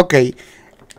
Ok.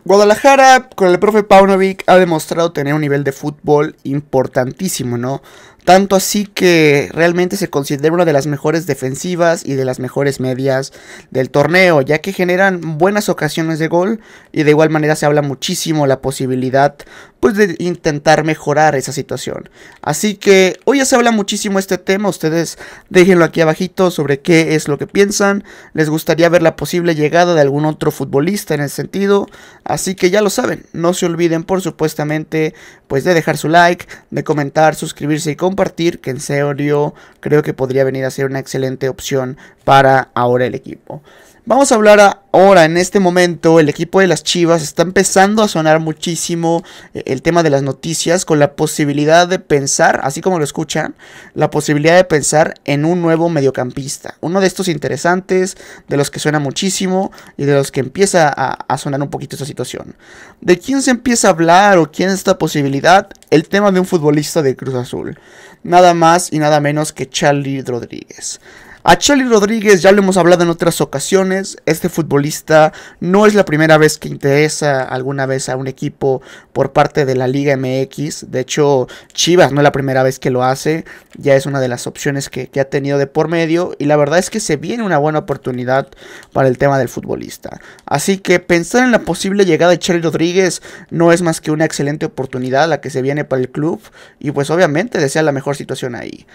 Guadalajara con el profe Paunovic ha demostrado tener un nivel de fútbol importantísimo, ¿no? Tanto así que realmente se considera una de las mejores defensivas y de las mejores medias del torneo, ya que generan buenas ocasiones de gol y de igual manera se habla muchísimo la posibilidad pues de intentar mejorar esa situación. Así que hoy ya se habla muchísimo este tema, ustedes déjenlo aquí abajito sobre qué es lo que piensan, les gustaría ver la posible llegada de algún otro futbolista en ese sentido, así que ya lo saben, no se olviden por supuestamente pues de dejar su like, de comentar, suscribirse y comentar compartir, que en serio creo que podría venir a ser una excelente opción para ahora el equipo. Vamos a hablar ahora, en este momento, el equipo de las Chivas está empezando a sonar muchísimo eh, el tema de las noticias con la posibilidad de pensar, así como lo escuchan, la posibilidad de pensar en un nuevo mediocampista. Uno de estos interesantes, de los que suena muchísimo y de los que empieza a, sonar un poquito esta situación. ¿De quién se empieza a hablar o quién es esta posibilidad? El tema de un futbolista de Cruz Azul. Nada más y nada menos que Charlie Rodríguez. A Charlie Rodríguez ya lo hemos hablado en otras ocasiones, este futbolista no es la primera vez que interesa alguna vez a un equipo por parte de la Liga MX, de hecho Chivas no es la primera vez que lo hace, ya es una de las opciones que, ha tenido de por medio y la verdad es que se viene una buena oportunidad para el tema del futbolista. Así que pensar en la posible llegada de Charlie Rodríguez no es más que una excelente oportunidad la que se viene para el club y pues obviamente desea la mejor situación ahí.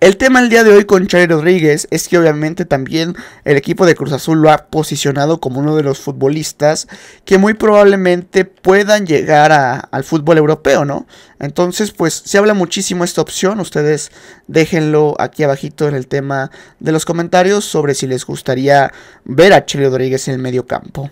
El tema el día de hoy con Charlie Rodríguez es que obviamente también el equipo de Cruz Azul lo ha posicionado como uno de los futbolistas que muy probablemente puedan llegar al fútbol europeo, ¿no? Entonces, pues se habla muchísimo esta opción, ustedes déjenlo aquí abajito en el tema de los comentarios sobre si les gustaría ver a Charlie Rodríguez en el medio campo.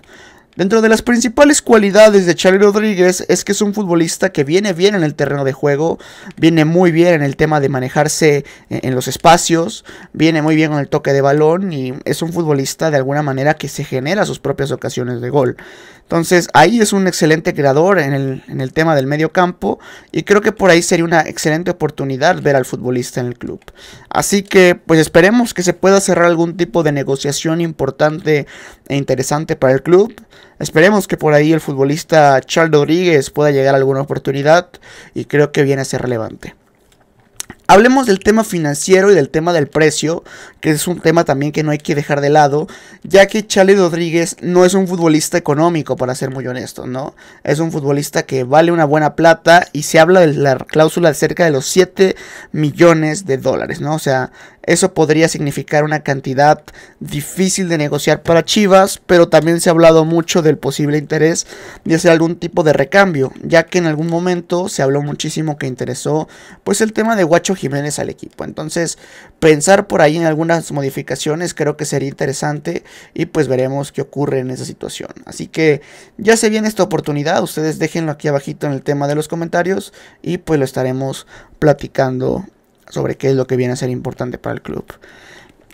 Dentro de las principales cualidades de Charlie Rodríguez es que es un futbolista que viene bien en el terreno de juego, viene muy bien en el tema de manejarse e-, en los espacios, viene muy bien con el toque de balón y es un futbolista de alguna manera que se genera sus propias ocasiones de gol. Entonces ahí es un excelente creador en el, en el tema del medio campo y creo que por ahí sería una excelente oportunidad ver al futbolista en el club. Así que pues esperemos que se pueda cerrar algún tipo de negociación importante e interesante para el club. Esperemos que por ahí el futbolista Charles Rodríguez pueda llegar a alguna oportunidad y creo que viene a ser relevante. Hablemos del tema financiero y del tema del precio, que es un tema también que no hay que dejar de lado, ya que Charles Rodríguez no es un futbolista económico, para ser muy honesto, ¿no? Es un futbolista que vale una buena plata y se habla de la cláusula de cerca de los 7 millones de dólares, ¿no? O sea, eso podría significar una cantidad difícil de negociar para Chivas, pero también se ha hablado mucho del posible interés de hacer algún tipo de recambio, ya que en algún momento se habló muchísimo que interesó pues el tema de Guacho Jiménez al equipo. Entonces, pensar por ahí en algunas modificaciones creo que sería interesante y pues veremos qué ocurre en esa situación. Así que ya se viene esta oportunidad, ustedes déjenlo aquí abajito en el tema de los comentarios y pues lo estaremos platicando sobre qué es lo que viene a ser importante para el club.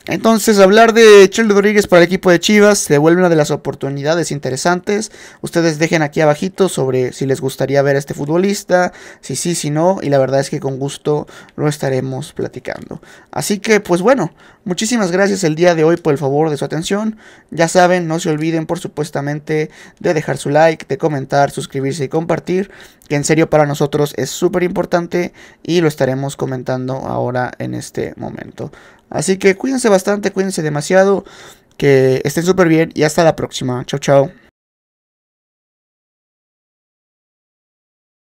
Entonces, hablar de Charlie Rodríguez para el equipo de Chivas se vuelve una de las oportunidades interesantes. Ustedes dejen aquí abajito sobre si les gustaría ver a este futbolista, si sí, si no, y la verdad es que con gusto lo estaremos platicando. Así que, pues bueno, Muchísimas gracias el día de hoy por el favor de su atención. Ya saben, no se olviden por supuestamente de dejar su like, de comentar, suscribirse y compartir, que en serio para nosotros es súper importante y lo estaremos comentando ahora en este momento. Así que cuídense bastante, cuídense demasiado, que estén súper bien y hasta la próxima. Chao, chao.